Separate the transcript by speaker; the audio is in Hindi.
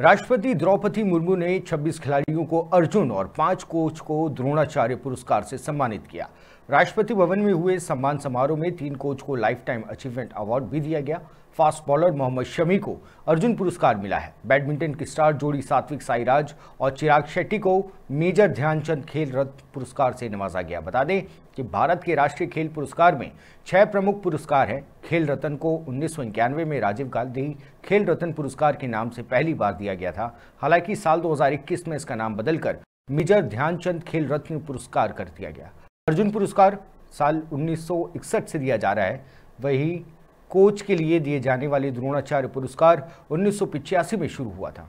Speaker 1: राष्ट्रपति द्रौपदी मुर्मू ने 26 खिलाड़ियों को अर्जुन और पांच कोच को द्रोणाचार्य पुरस्कार से सम्मानित किया राष्ट्रपति भवन में हुए सम्मान समारोह में तीन कोच को लाइफ टाइम अचीवमेंट अवार्ड भी दिया गया फास्ट बॉलर मोहम्मद शमी को अर्जुन पुरस्कार मिला है बैडमिंटन की स्टार जोड़ी सात्विक साईराज और चिराग शेट्टी को मेजर ध्यानचंद खेल रत्न पुरस्कार से नवाजा गया बता दें कि भारत के राष्ट्रीय खेल पुरस्कार में छह प्रमुख पुरस्कार हैं खेल रत्न को उन्नीस में राजीव गांधी खेल रत्न पुरस्कार के नाम से पहली बार दिया गया था हालांकि साल 2021 में इसका नाम बदलकर मेजर ध्यानचंद खेल रत्न पुरस्कार कर दिया गया अर्जुन पुरस्कार साल 1961 से दिया जा रहा है वही कोच के लिए दिए जाने वाले द्रोणाचार्य पुरस्कार उन्नीस में शुरू हुआ था